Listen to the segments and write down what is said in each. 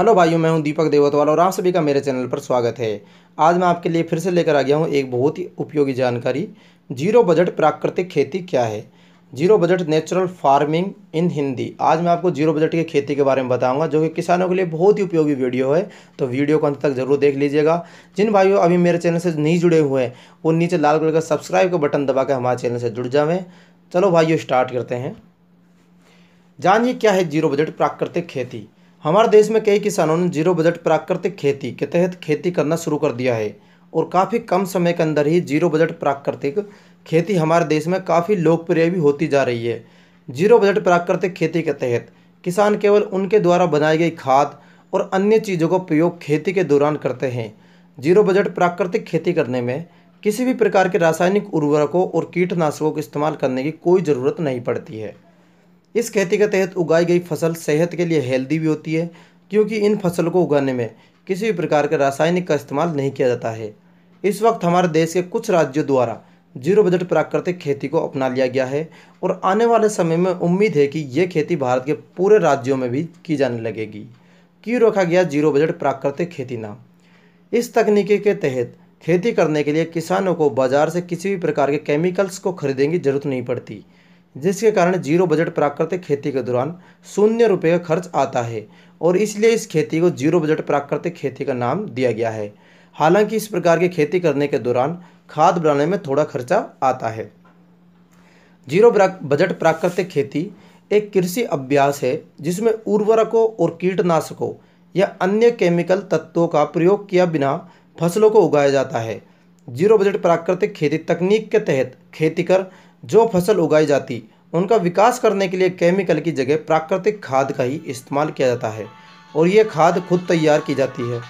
hello भाइयों मैं हूं दीपक देवतवाल और आप सभी का मेरे चैनल पर स्वागत है आज मैं आपके लिए फिर से लेकर आ गया हूं एक बहुत ही उपयोगी जानकारी जीरो बजट प्राकृतिक खेती क्या है zero budget natural farming in Hindi आज मैं आपको जीरो बजट की खेती के बारे में बताऊंगा जो कि किसानों के लिए बहुत ही उपयोगी वीडियो है तो वीडियो को अंत तक जरूर देख लीजिएगा जिन भाइयों अभी मेरे चैनल से नहीं जुड़े हुए हैं वो नीचे लाल कलर का सब्सक्राइब का बटन दबा कर हमारे चैनल से जुड़ जाएँ चलो भाइयों स्टार्ट करते हैं जानिए क्या है जीरो बजट प्राकृतिक खेती हमारे देश में कई किसानों ने जीरो बजट प्राकृतिक खेती के तहत खेती करना शुरू कर दिया है और काफ़ी कम समय के अंदर ही जीरो बजट प्राकृतिक खेती हमारे देश में काफ़ी लोकप्रिय भी होती जा रही है जीरो बजट प्राकृतिक खेती के तहत किसान केवल उनके द्वारा बनाई गई खाद और अन्य चीज़ों का प्रयोग खेती के दौरान करते हैं जीरो बजट प्राकृतिक खेती करने में किसी भी प्रकार के रासायनिक उर्वरकों और कीटनाशकों का इस्तेमाल करने की कोई ज़रूरत नहीं पड़ती है इस खेती के तहत उगाई गई फसल सेहत के लिए हेल्दी भी होती है क्योंकि इन फसल को उगाने में किसी भी प्रकार के रासायनिक का इस्तेमाल नहीं किया जाता है इस वक्त हमारे देश के कुछ राज्यों द्वारा जीरो बजट प्राकृतिक खेती को अपना लिया गया है और आने वाले समय में उम्मीद है कि ये खेती भारत के पूरे राज्यों में भी की जाने लगेगी क्यों रखा गया जीरो बजट प्राकृतिक खेती नाम इस तकनीकी के तहत खेती करने के लिए किसानों को बाज़ार से किसी भी प्रकार के केमिकल्स को खरीदने की जरूरत नहीं पड़ती जिसके कारण जीरो बजट प्राकृतिक खेती के दौरान शून्य रुपये का खर्च आता है और इसलिए इस खेती को जीरो बजट प्राकृतिक खेती का नाम दिया गया है हालांकि इस प्रकार की खेती करने के दौरान खाद बनाने में थोड़ा खर्चा आता है जीरो बजट प्राकृतिक खेती एक कृषि अभ्यास है जिसमें उर्वरकों और कीटनाशकों या अन्य केमिकल तत्वों का प्रयोग किया बिना फसलों को उगाया जाता है जीरो बजट प्राकृतिक खेती तकनीक के तहत खेती कर जो फसल उगाई जाती उनका विकास करने के लिए केमिकल की जगह प्राकृतिक खाद का ही इस्तेमाल किया जाता है और ये खाद खुद तैयार की जाती है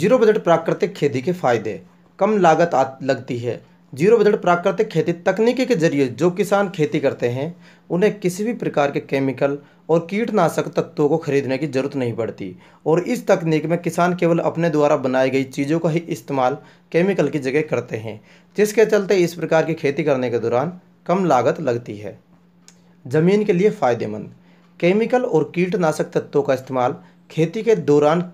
जीरो बजट प्राकृतिक खेती के फायदे कम लागत लगती है जीरो बजट प्राकृतिक खेती तकनीकी के जरिए जो किसान खेती करते हैं उन्हें किसी भी प्रकार के केमिकल और कीटनाशक तत्वों को खरीदने की ज़रूरत नहीं पड़ती और इस तकनीक में किसान केवल अपने द्वारा बनाई गई चीज़ों का ही इस्तेमाल केमिकल की जगह करते हैं जिसके चलते इस प्रकार की खेती करने के दौरान कम लागत लगती है ज़मीन के लिए फ़ायदेमंद केमिकल और कीटनाशक तत्वों का इस्तेमाल खेती के दौरान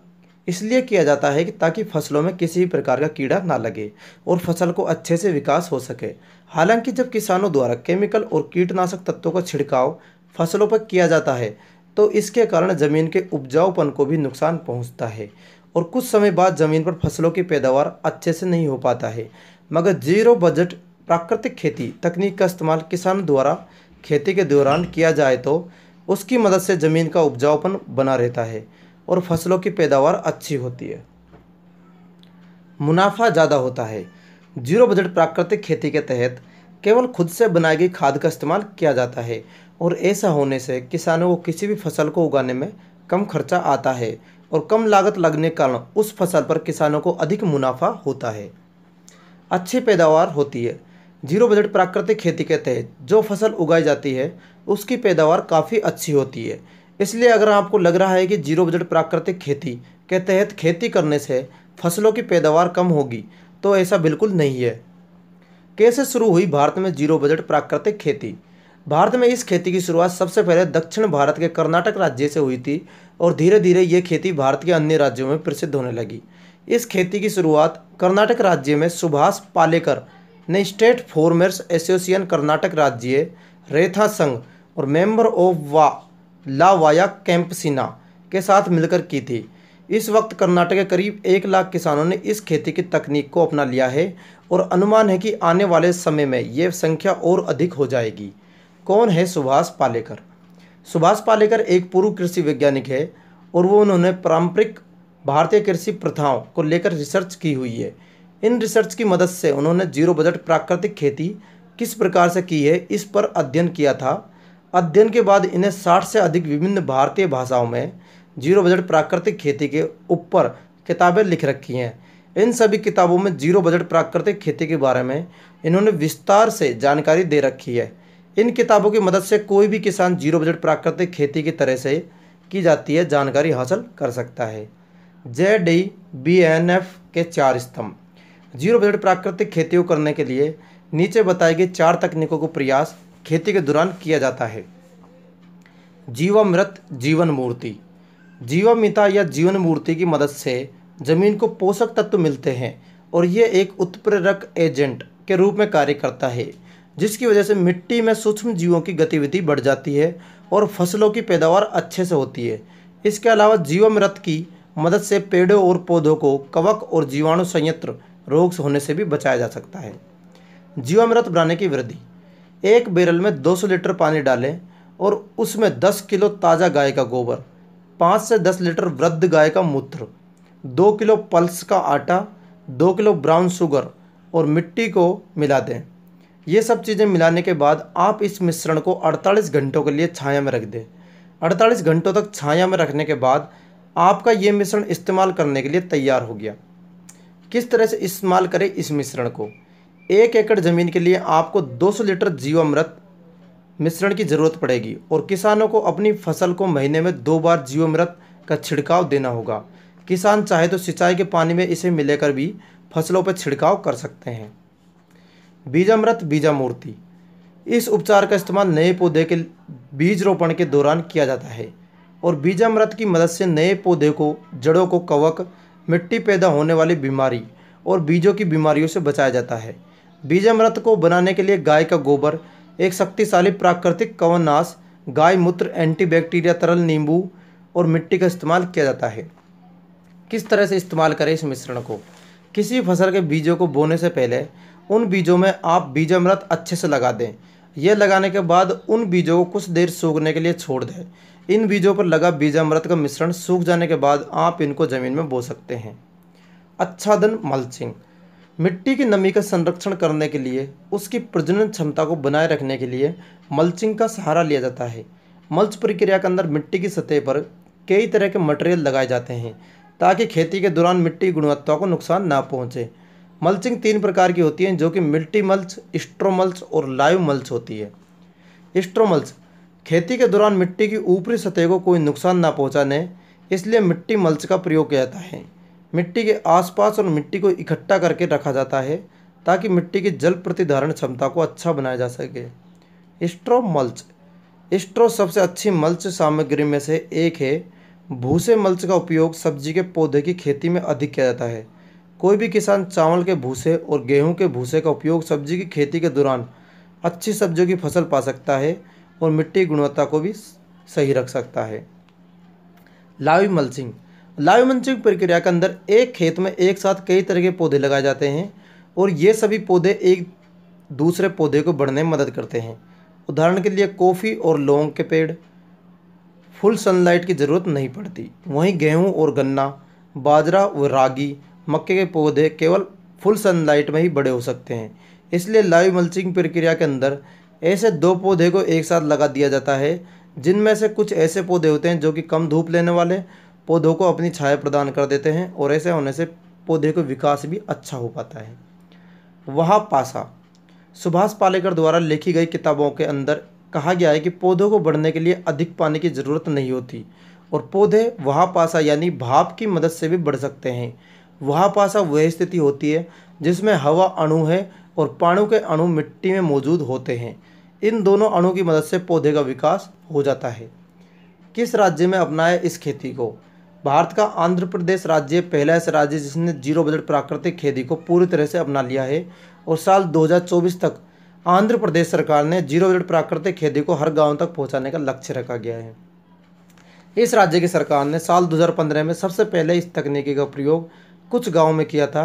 इसलिए किया जाता है कि ताकि फसलों में किसी भी प्रकार का कीड़ा ना लगे और फसल को अच्छे से विकास हो सके हालांकि जब किसानों द्वारा केमिकल और कीटनाशक तत्वों का छिड़काव फसलों पर किया जाता है तो इसके कारण ज़मीन के उपजाऊपन को भी नुकसान पहुंचता है और कुछ समय बाद ज़मीन पर फसलों की पैदावार अच्छे से नहीं हो पाता है मगर जीरो बजट प्राकृतिक खेती तकनीक का इस्तेमाल किसान द्वारा खेती के दौरान किया जाए तो उसकी मदद से ज़मीन का उपजाऊपन बना रहता है और फसलों की पैदावार अच्छी होती है मुनाफा ज़्यादा होता है जीरो बजट प्राकृतिक खेती के तहत केवल खुद से बनाई गई खाद का इस्तेमाल किया जाता है और ऐसा होने से किसानों को किसी भी फसल को उगाने में कम खर्चा आता है और कम लागत लगने के कारण उस फसल पर किसानों को अधिक मुनाफा होता है अच्छी पैदावार होती है जीरो बजट प्राकृतिक खेती के तहत जो फसल उगाई जाती है उसकी पैदावार काफ़ी अच्छी होती है इसलिए अगर आपको लग रहा है कि जीरो बजट प्राकृतिक खेती के तहत खेती करने से फसलों की पैदावार कम होगी तो ऐसा बिल्कुल नहीं है कैसे शुरू हुई भारत में जीरो बजट प्राकृतिक खेती भारत में इस खेती की शुरुआत सबसे पहले दक्षिण भारत के कर्नाटक राज्य से हुई थी और धीरे धीरे ये खेती भारत के अन्य राज्यों में प्रसिद्ध होने लगी इस खेती की शुरुआत कर्नाटक राज्य में सुभाष पालेकर ने स्टेट फॉर्मर्स एसोसिएशन कर्नाटक राज्य रेथा संघ और मेंबर ऑफ वा ला वाया कैंपसिना के साथ मिलकर की थी इस वक्त कर्नाटक के करीब एक लाख किसानों ने इस खेती की तकनीक को अपना लिया है और अनुमान है कि आने वाले समय में ये संख्या और अधिक हो जाएगी कौन है सुभाष पालेकर सुभाष पालेकर एक पूर्व कृषि वैज्ञानिक है और वो उन्होंने पारंपरिक भारतीय कृषि प्रथाओं को लेकर रिसर्च की हुई है इन रिसर्च की मदद से उन्होंने जीरो बजट प्राकृतिक खेती किस प्रकार से की है इस पर अध्ययन किया था अध्ययन के बाद इन्हें साठ से अधिक विभिन्न भारतीय भाषाओं में जीरो बजट प्राकृतिक खेती के ऊपर किताबें लिख रखी हैं इन सभी किताबों में जीरो बजट प्राकृतिक खेती के बारे में इन्होंने विस्तार से जानकारी दे रखी है इन किताबों की मदद से कोई भी किसान जीरो बजट प्राकृतिक खेती की तरह से की जाती है जानकारी हासिल कर सकता है J D B N F के चार स्तंभ जीरो बजट प्राकृतिक खेती करने के लिए नीचे बताई गई चार तकनीकों को प्रयास खेती के दौरान किया जाता है जीवामृत जीवन मूर्ति जीवामिता या जीवन मूर्ति की मदद से जमीन को पोषक तत्व मिलते हैं और ये एक उत्प्रेरक एजेंट के रूप में कार्य करता है जिसकी वजह से मिट्टी में सूक्ष्म जीवों की गतिविधि बढ़ जाती है और फसलों की पैदावार अच्छे से होती है इसके अलावा जीवामृत की मदद से पेड़ों और पौधों को कवक और जीवाणु संयंत्र रोग होने से भी बचाया जा सकता है जीवामृत बनाने की वृद्धि एक बैरल में 200 लीटर पानी डालें और उसमें 10 किलो ताज़ा गाय का गोबर पाँच से दस लीटर वृद्ध गाय का मूत्र दो किलो पल्स का आटा दो किलो ब्राउन शुगर और मिट्टी को मिला दें ये सब चीज़ें मिलाने के बाद आप इस मिश्रण को 48 घंटों के लिए छाया में रख दें 48 घंटों तक छाया में रखने के बाद आपका ये मिश्रण इस्तेमाल करने के लिए तैयार हो गया किस तरह से इस्तेमाल करें इस मिश्रण को एक एकड़ ज़मीन के लिए आपको 200 लीटर जीवामृत मिश्रण की ज़रूरत पड़ेगी और किसानों को अपनी फसल को महीने में दो बार मृत का छिड़काव देना होगा किसान चाहे तो सिंचाई के पानी में इसे मिलाकर भी फसलों पर छिड़काव कर सकते हैं बीजामृत बीजामूर्ति इस उपचार का इस्तेमाल नए पौधे के बीज रोपण के दौरान किया जाता है और बीजामृत की मदद से नए पौधे को जड़ों को कवक मिट्टी पैदा होने वाली बीमारी और बीजों की बीमारियों से बचाया जाता है बीजामृत को बनाने के लिए गाय का गोबर एक शक्तिशाली प्राकृतिक कवननाश गाय मूत्र एंटीबैक्टीरिया तरल नींबू और मिट्टी का इस्तेमाल किया जाता है किस तरह से इस्तेमाल करें इस मिश्रण को किसी फसल के बीजों को बोने से पहले उन बीजों में आप बीजामृत अच्छे से लगा दें यह लगाने के बाद उन बीजों को कुछ देर सूखने के लिए छोड़ दें इन बीजों पर लगा बीजामृत का मिश्रण सूख जाने के बाद आप इनको ज़मीन में बो सकते हैं अच्छा दिन मल्चिंग मिट्टी की नमी का संरक्षण करने के लिए उसकी प्रजनन क्षमता को बनाए रखने के लिए मल्चिंग का सहारा लिया जाता है मल्च प्रक्रिया के अंदर मिट्टी की सतह पर कई तरह के मटेरियल लगाए जाते हैं ताकि खेती के दौरान मिट्टी की गुणवत्ता को नुकसान ना पहुँचे मल्चिंग तीन प्रकार की होती है जो कि मिट्टी मल्च स्ट्रोमल्च और लाइव मल्च होती है स्ट्रोमल्च खेती के दौरान मिट्टी की ऊपरी सतह को कोई नुकसान ना पहुँचाने इसलिए मिट्टी मल्च का प्रयोग किया जाता है मिट्टी के आसपास और मिट्टी को इकट्ठा करके रखा जाता है ताकि मिट्टी की जल प्रतिधारण क्षमता को अच्छा बनाया जा सके स्ट्रो मल्च स्ट्रो सबसे अच्छी मल्च सामग्री में से एक है भूसे मल्च का उपयोग सब्जी के पौधे की खेती में अधिक किया जाता है कोई भी किसान चावल के भूसे और गेहूं के भूसे का उपयोग सब्जी की खेती के दौरान अच्छी सब्जियों की फसल पा सकता है और मिट्टी गुणवत्ता को भी सही रख सकता है लाइव मल्चिंग लाइव मंचिंग प्रक्रिया के अंदर एक खेत में एक साथ कई तरह के पौधे लगाए जाते हैं और ये सभी पौधे एक दूसरे पौधे को बढ़ने में मदद करते हैं उदाहरण के लिए कॉफ़ी और लौंग के पेड़ फुल सनलाइट की ज़रूरत नहीं पड़ती वहीं गेहूं और गन्ना बाजरा व रागी मक्के के पौधे केवल फुल सनलाइट में ही बड़े हो सकते हैं इसलिए लाइव मल्चिंग प्रक्रिया के अंदर ऐसे दो पौधे को एक साथ लगा दिया जाता है जिनमें से कुछ ऐसे पौधे होते हैं जो कि कम धूप लेने वाले पौधों को अपनी छाया प्रदान कर देते हैं और ऐसे होने से पौधे का विकास भी अच्छा हो पाता है वह पासा सुभाष पालेकर द्वारा लिखी गई किताबों के अंदर कहा गया है कि पौधों को बढ़ने के लिए अधिक पानी की ज़रूरत नहीं होती और पौधे वहाँ पासा यानी भाप की मदद से भी बढ़ सकते हैं वहाँ पासा वह स्थिति होती है जिसमें हवा अणु है और पाणु के अणु मिट्टी में मौजूद होते हैं इन दोनों अणु की मदद से पौधे का विकास हो जाता है किस राज्य में अपनाए इस खेती को भारत का आंध्र प्रदेश राज्य पहला ऐसा राज्य जिसने जीरो बजट प्राकृतिक खेती को पूरी तरह से अपना लिया है और साल 2024 तक आंध्र प्रदेश सरकार ने जीरो बजट प्राकृतिक खेती को हर गांव तक पहुंचाने का लक्ष्य रखा गया है इस राज्य की सरकार ने साल 2015 में सबसे पहले इस तकनीकी का प्रयोग कुछ गाँव में किया था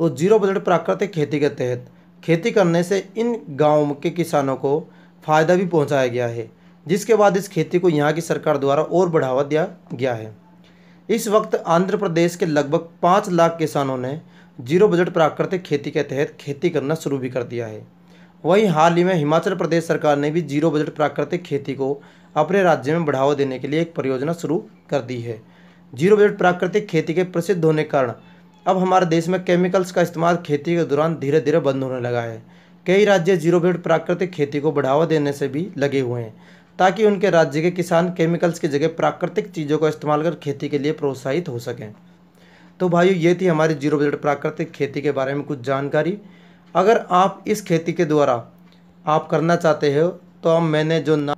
और जीरो बजट प्राकृतिक खेती के तहत खेती करने से इन गाँव के किसानों को फ़ायदा भी पहुँचाया गया है जिसके बाद इस खेती को यहाँ की सरकार द्वारा और बढ़ावा दिया गया है इस वक्त आंध्र प्रदेश के लगभग पाँच लाख किसानों ने जीरो बजट प्राकृतिक खेती के तहत खेती करना शुरू भी कर दिया है वहीं हाल ही में हिमाचल प्रदेश सरकार ने भी जीरो बजट प्राकृतिक खेती को अपने राज्य में बढ़ावा देने के लिए एक परियोजना शुरू कर दी है जीरो बजट प्राकृतिक खेती के प्रसिद्ध होने के कारण अब हमारे देश में केमिकल्स का इस्तेमाल खेती के दौरान धीरे धीरे बंद होने लगा है कई राज्य जीरो बजट प्राकृतिक खेती को बढ़ावा देने से भी लगे हुए हैं ताकि उनके राज्य के किसान केमिकल्स की जगह प्राकृतिक चीज़ों का इस्तेमाल कर खेती के लिए प्रोत्साहित हो सकें तो भाई ये थी हमारी जीरो बजट प्राकृतिक खेती के बारे में कुछ जानकारी अगर आप इस खेती के द्वारा आप करना चाहते हो तो अब मैंने जो ना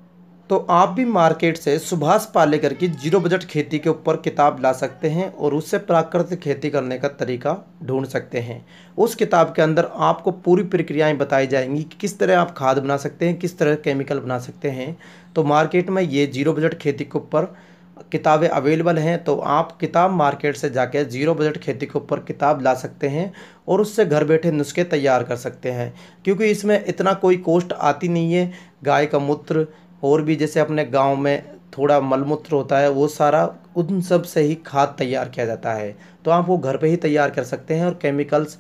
तो आप भी मार्केट से सुभाष पालेकर की जीरो बजट खेती के ऊपर किताब ला सकते हैं और उससे प्राकृतिक खेती करने का तरीका ढूंढ सकते हैं उस किताब के अंदर आपको पूरी प्रक्रियाएं बताई जाएंगी कि किस तरह आप खाद बना सकते हैं किस तरह केमिकल बना सकते हैं तो मार्केट में ये जीरो बजट खेती के ऊपर किताबें अवेलेबल हैं तो आप किताब मार्केट से जाके ज़ीरो बजट खेती के ऊपर किताब ला सकते हैं और उससे घर बैठे नुस्खे तैयार कर सकते हैं क्योंकि इसमें इतना कोई कोस्ट आती नहीं है गाय का मूत्र और भी जैसे अपने गांव में थोड़ा मलमूत्र होता है वो सारा उन सब से ही खाद तैयार किया जाता है तो आप वो घर पे ही तैयार कर सकते हैं और केमिकल्स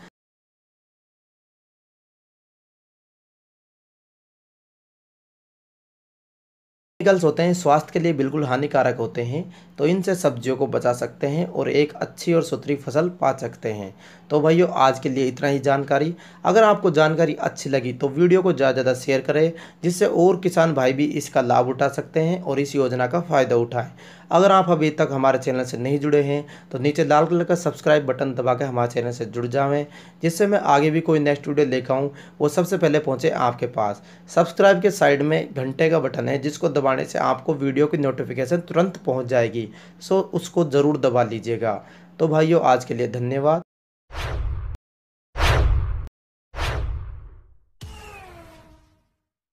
केमिकल्स होते हैं स्वास्थ्य के लिए बिल्कुल हानिकारक होते हैं तो इनसे सब्जियों को बचा सकते हैं और एक अच्छी और सुथरी फसल पा सकते हैं तो भाइयों आज के लिए इतना ही जानकारी अगर आपको जानकारी अच्छी लगी तो वीडियो को ज़्यादा से ज़्यादा शेयर करें जिससे और किसान भाई भी इसका लाभ उठा सकते हैं और इस योजना का फ़ायदा उठाएँ अगर आप अभी तक हमारे चैनल से नहीं जुड़े हैं तो नीचे लाल कलर का सब्सक्राइब बटन दबा के हमारे चैनल से जुड़ जाएँ जिससे मैं आगे भी कोई नेक्स्ट वीडियो लेकर आऊँ वो सबसे पहले पहुँचे आपके पास सब्सक्राइब के साइड में घंटे का बटन है जिसको दबाने से आपको वीडियो की नोटिफिकेशन तुरंत पहुँच जाएगी सो उसको ज़रूर दबा लीजिएगा तो भाइयों आज के लिए धन्यवाद